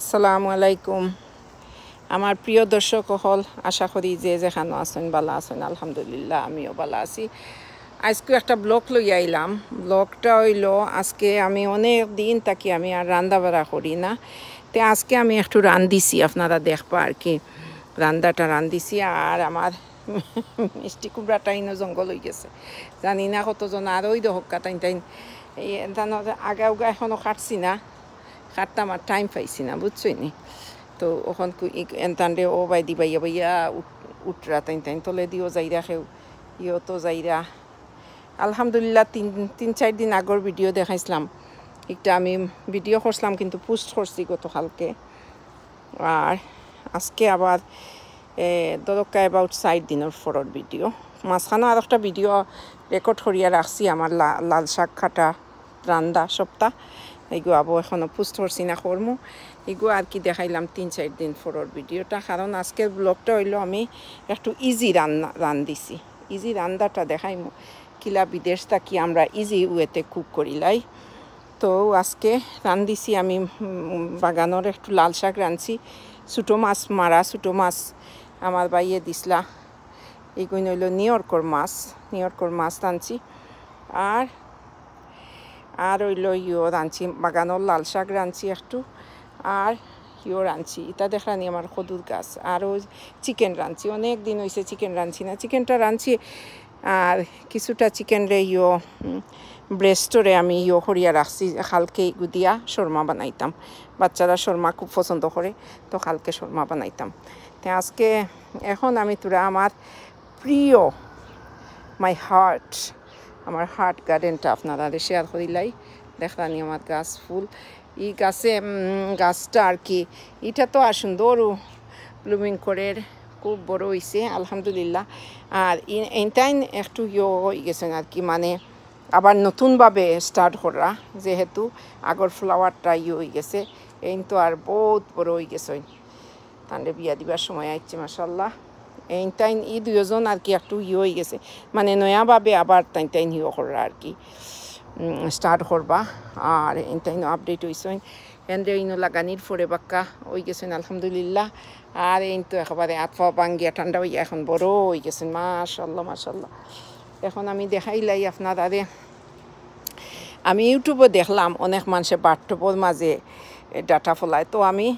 আসসালামু আলাইকুম আমার প্রিয় দর্শক হল আশা করি যে যেখানে আছেন বালা আছেন আলহামদুলিল্লাহ আমিও বালা আছি আজকে একটা ব্লগ লই আইলাম ব্লগটা হইল আজকে আমি অনেক দিন তাকি আমি আর রান্দা বাড়া করি না তে আজকে আমি একটু রান্ধিছি আপনারা দেখবা আর কি রান্দাটা রান্ধিছি আর আমার মিষ্টি কুমড়াটা ইনো জঙ্গল হয়ে গেছে জানি না কতজন আর ওই দহকা তাইন তাইন এই আগা উগা এখনও কাটছি না খাটতাম আর টাইম পাইছি না বুঝছোই নি তো ওখান এনতান্ডে ও বাই দি বাইয়া বাইয়া উঠরা তাই তাই তোলে দিও যাইরা খেউ ইও তো যাইরা আলহামদুলিল্লাহ তিন তিন চার দিন আগর ভিডিও দেখাইছিলাম একটা আমি ভিডিও করছিলাম কিন্তু পোস্ট করছি গতকালকে আর আজকে আবার দরকার অ্যাবাউট সাইড দিনের ফরর ভিডিও মাঝখানে আর একটা ভিডিও রেকর্ড করিয়া রাখছি আমার লাল শাক খাটা রান্দা সপ্তাহ এগুলো আবু এখনও পোস্ট করছি না করমু এগুলো আর কি দেখাইলাম তিন চার দিন পরের ভিডিওটা কারণ আজকের ব্লগটা হইলো আমি একটু ইজি রান্না রান দিছি ইজি রান্দাটা দেখাইমু কিলা বিদেশটা কি আমরা ইজি ওয়েতে কুক করিলাই তো আজকে দিছি আমি বাগানের একটু লাল শাক রাঁধছি ছোটো মাছ মারা ছোটো মাছ আমার বাইয়ে দিসলা এইগুলো হইল নিয়র্কর মাছ নিয়র্কর মাছ রাঁধছি আর আর ওইল ইও রাঁধছি বাগানোর লাল শাক রাঁধছি একটু আর ইও রাঁধছি দেখা নি আমার খদুর গাছ আরও চিকেন রাঁধছি অনেক দিন হয়েছে চিকেন রাঁধছি না চিকেনটা রাঁধছি আর কিছুটা চিকেন রে ইও ব্রেস্টরে আমি ইয়ো হরিয়া রাখছি হালকে গুদিয়া শর্মা বানাইতাম বাচ্চারা শর্মা খুব পছন্দ করে তো হালকে শর্মা বানাইতাম তো আজকে এখন আমি তোরা আমার প্রিয় মাই হার্ট আমার হার্ট গার্ডেনটা আপনারা শেয়ার করিলাই দেখলানি আমার গাছ ফুল ই গাছে গাছটা আর কি এটা তো আর সুন্দর ব্লুমিং করে খুব বড় হয়েছে আলহামদুলিল্লাহ আর এনটাইন একটু ইয়ে হয়ে গেছেন আর কি মানে আবার নতুনভাবে স্টার্ট করা যেহেতু আগর ফ্লাওয়ারটা ইয়ে হয়ে গেছে এই তো আর বহুত বড় হয়ে গেছে তাহলে বিয়া দিবার সময় আইছে মাসাল্লাহ এই তাই ই দুজন আর কি একটু ইয়ে হয়ে গেছে মানে নয়াভাবে আবার তাই তাই হিও করা আর কি স্টার্ট করবা আর তাই আপডেট হয়েছেন এনরে ইনো লাগানির ফোরে বাক্কা ওই গেছেন আলহামদুলিল্লাহ আর এই তো একেবারে আতফা বাঙ্গিয়া ঠান্ডা হইয়া এখন বড় হয়ে গেছেন মাশাল্লাহ মাশাল্লাহ এখন আমি দেখাইলাই আপনার আরে আমি ইউটিউবে দেখলাম অনেক মানুষের বাট্টপর মাঝে ডাটা ফলায় তো আমি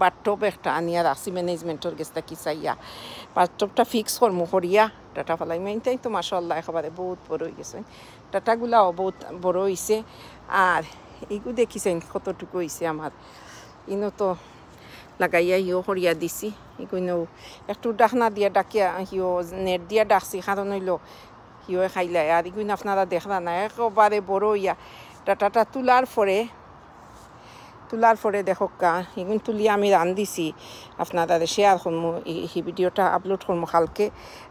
বাট্টপ একটা আনিয়া রাখছি ম্যানেজমেন্টের গেছে কি চাইয়া বাথটপটা ফিক্স করম করিয়া টাটা ফালাই মাইনতেই তো মাসাল্লাহ একেবারে বহুত বড় হয়ে গেছে টাটাগুলাও বহুত বড় হয়েছে আর এইগু দেখিছেন কতটুকু হয়েছে আমার ইনো তো লাগাইয়া ইও সরিয়া দিছি ইগুনেও একটু ডাকনা দিয়া ডাকিয়া সিও নেট দিয়া ডাকছি কারণ হইল সিও খাইলাই আর ইগুন আপনারা দেখলা নাই একেবারে বড় হইয়া ডাটাটা তোলার পরে তোলার পরে দেখো কা এগুন তুলি আমি রান দিছি আপনাদের শেয়ার করমু এই ভিডিওটা আপলোড করমু কালকে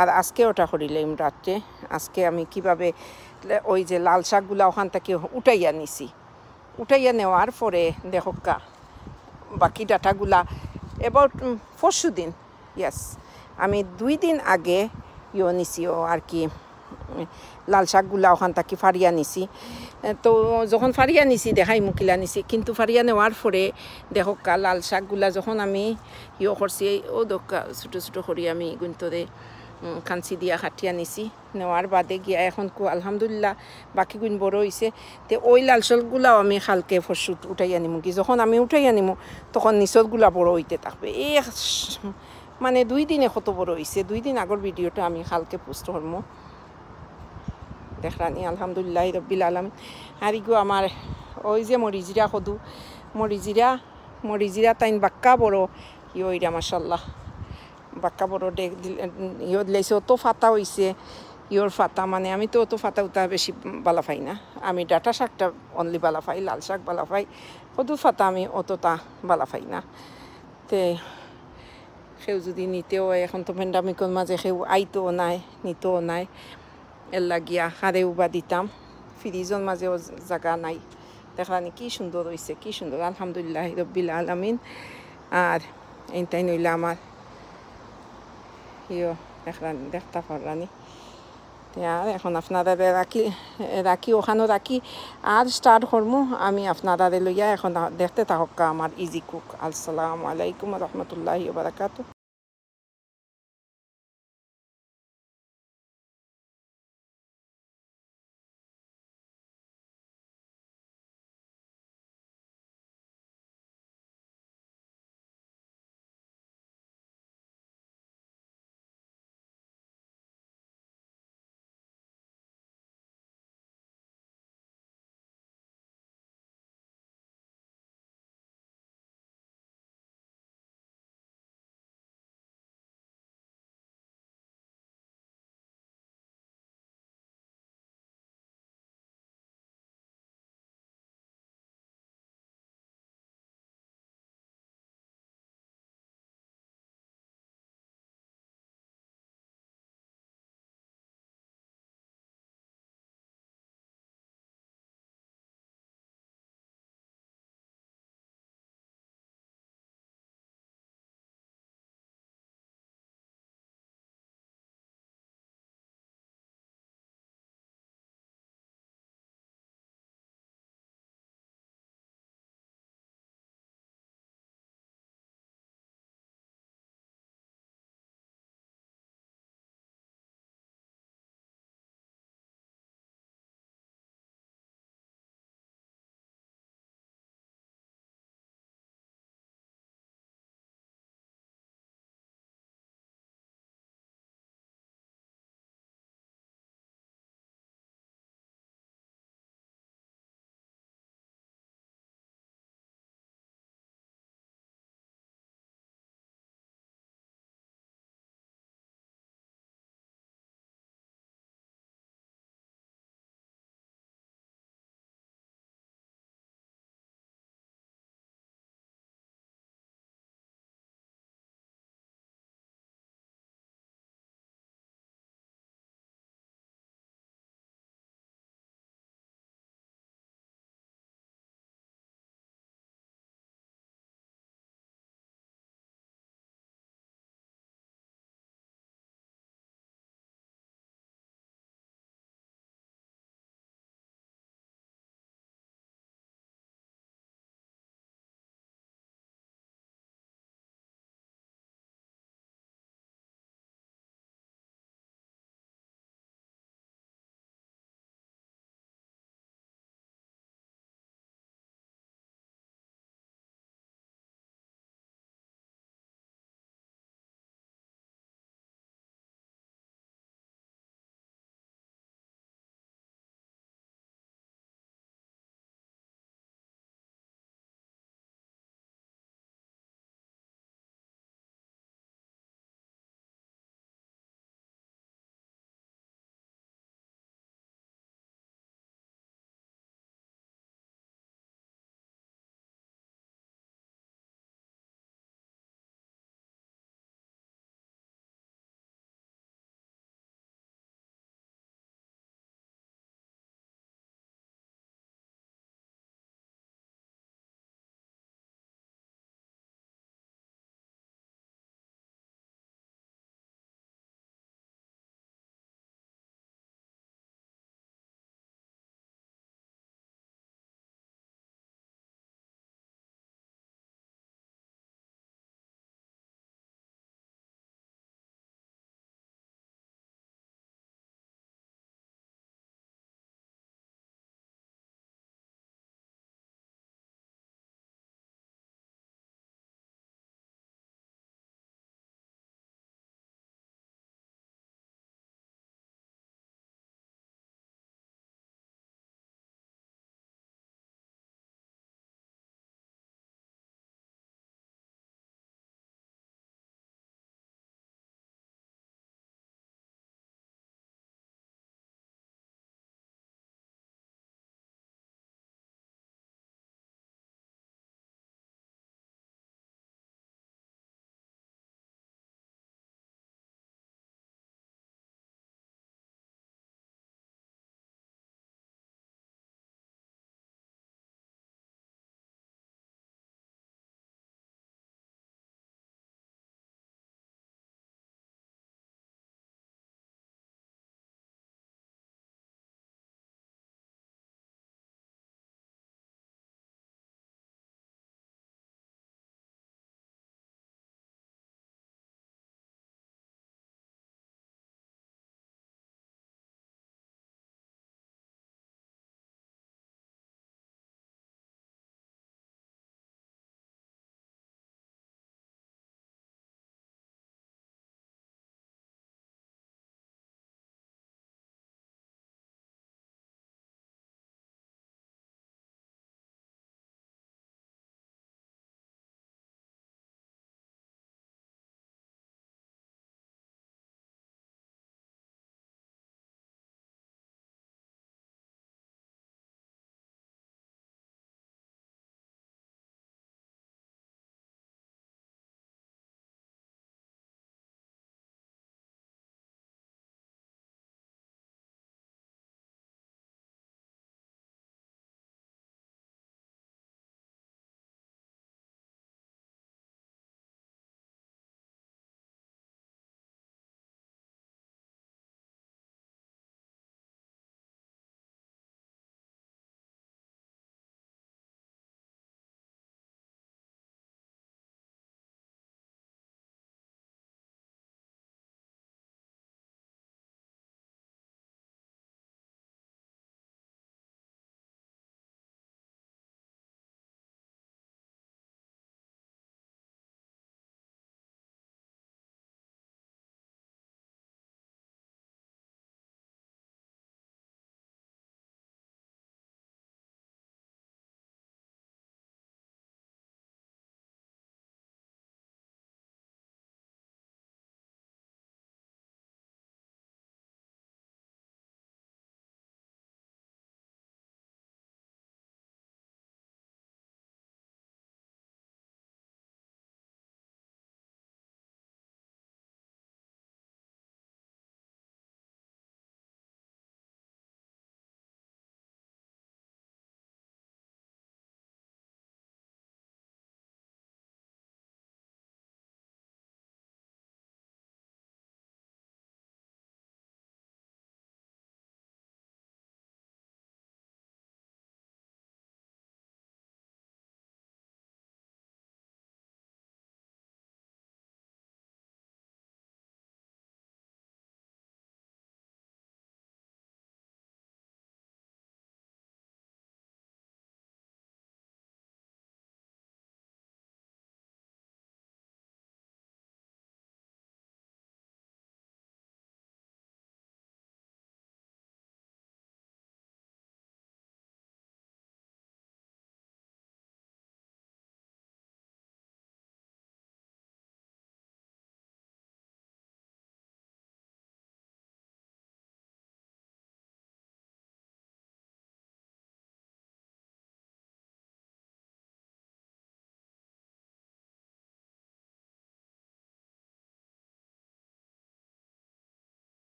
আর আজকে ওটা করিলাম রাত্রে আজকে আমি কিভাবে ওই যে লাল শাকগুলা ওখান থেকে উঠাইয়া নিছি উঠাইয়া নেওয়ার পরে দেখো কা বাকি ডাটাগুলা অ্যাবাউট পরশু দিন ইয়াস আমি দুই দিন আগে ইয়ে নিছি ও আর কি লাল শাকগুলা ওখান থাকি ফারিয়া নিছি তো যখন ফারিয়া নিছি দেখাই মুখিলা নিছি কিন্তু ফারিয়া নেওয়ার পরে দেখক লাল শাকগুলা যখন আমি ইয়ে করছি ও দক্কা ছোটো ছোটো করি আমি গুন্তরে কাঞ্চি দিয়া কাটিয়া নিছি নেওয়ার বাদে গিয়া এখন কো আলহামদুলিল্লাহ বাকি গুণ বড় হয়েছে তে ওই লাল শলগুলাও আমি খালকে ফসু উঠাই আনিমু কি যখন আমি উঠাই আনিমু তখন নিচলগুলা বড় হইতে থাকবে এ মানে দুই দিনে কত বড় হয়েছে দুই দিন আগর ভিডিওটা আমি খালকে পোস্ট হরমো দেখরানি আলহামদুলিল্লাহ রব্বিল আলম গো আমার ওই যে মরিজিরা সদু মরিজিরা মরিজিরা তাইন বাক্কা বড় ইয়ইরা মাসাল্লাহ বাক্কা বড় ডেক ইয় দিলাইছে অত ফাতা হয়েছে ইয়োর ফাতা মানে আমি তো অত ফাতা উতা বেশি বালা পাই না আমি ডাটা শাকটা অনলি বালা পাই লাল শাক বালা পাই সদু ফাতা আমি অতটা বালা পাই না তে সেও যদি নিতেও এখন তো পেন্ডামিকর মাঝে সেও আইতেও নাই নিতেও নাই এর লাগিয়া হারে উবা দিতাম ফ্রিজন মাঝে জায়গা নাই দেখলানি কি সুন্দর হয়েছে কি সুন্দর আলহামদুলিল্লাহ রব্বিল আলমিন আর এনটাই নইলে আমার ইয় দেখলানি দেখতা পারলানি আর এখন আপনারা রাখি রাখি ওখানেও রাখি আর স্টার্ট করবো আমি আপনারা লইয়া এখন দেখতে থাকা আমার ইজি কুক আসসালামু আলাইকুম রহমতুল্লাহ বারাকাতু